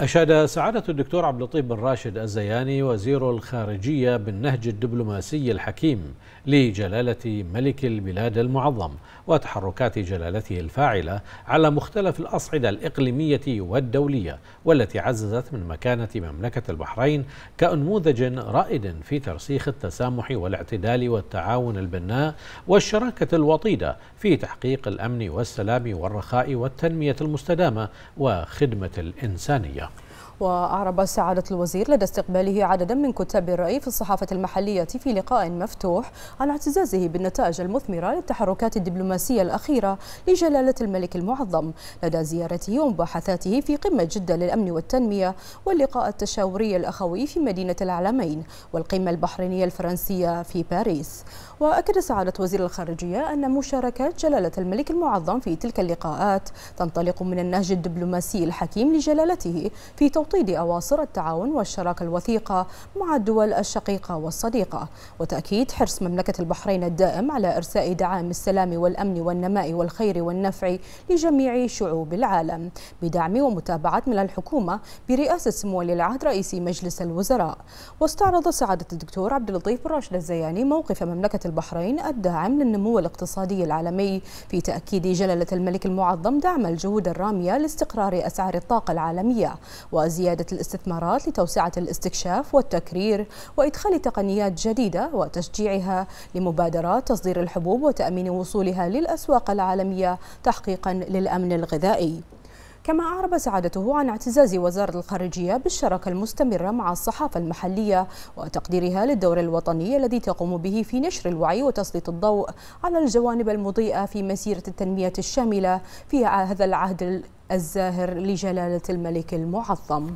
أشاد سعادة الدكتور عبد اللطيف بن راشد الزياني وزير الخارجية بالنهج الدبلوماسي الحكيم لجلالة ملك البلاد المعظم وتحركات جلالته الفاعلة على مختلف الأصعدة الإقليمية والدولية والتي عززت من مكانة مملكة البحرين كأنموذج رائد في ترسيخ التسامح والاعتدال والتعاون البناء والشراكة الوطيدة في تحقيق الأمن والسلام والرخاء والتنمية المستدامة وخدمة الإنسانية وأعرب سعادة الوزير لدى استقباله عددا من كتاب الرأي في الصحافة المحلية في لقاء مفتوح عن اعتزازه بالنتائج المثمرة للتحركات الدبلوماسية الأخيرة لجلالة الملك المعظم لدى زيارته ومباحثاته في قمة جدة للأمن والتنمية واللقاء التشاوري الأخوي في مدينة العلمين والقمة البحرينية الفرنسية في باريس وأكد سعادة وزير الخارجية أن مشاركات جلالة الملك المعظم في تلك اللقاءات تنطلق من النهج الدبلوماسي الحكيم لجلالته في توصيل توطيد أواصر التعاون والشراكة الوثيقة مع الدول الشقيقة والصديقة وتأكيد حرص مملكة البحرين الدائم على إرساء دعائم السلام والأمن والنماء والخير والنفع لجميع شعوب العالم بدعم ومتابعة من الحكومة برئاسة سمو ولي العهد رئيس مجلس الوزراء واستعرض سعادة الدكتور عبد اللطيف الراشد الزياني موقف مملكة البحرين الداعم للنمو الاقتصادي العالمي في تأكيد جلالة الملك المعظم دعم الجهود الرامية لاستقرار أسعار الطاقة العالمية زيادة الاستثمارات لتوسعة الاستكشاف والتكرير وإدخال تقنيات جديدة وتشجيعها لمبادرات تصدير الحبوب وتأمين وصولها للأسواق العالمية تحقيقا للأمن الغذائي كما أعرب سعادته عن اعتزاز وزارة الخارجية بالشراكة المستمرة مع الصحافة المحلية وتقديرها للدور الوطني الذي تقوم به في نشر الوعي وتسليط الضوء على الجوانب المضيئة في مسيرة التنمية الشاملة في هذا العهد الزاهر لجلالة الملك المعظم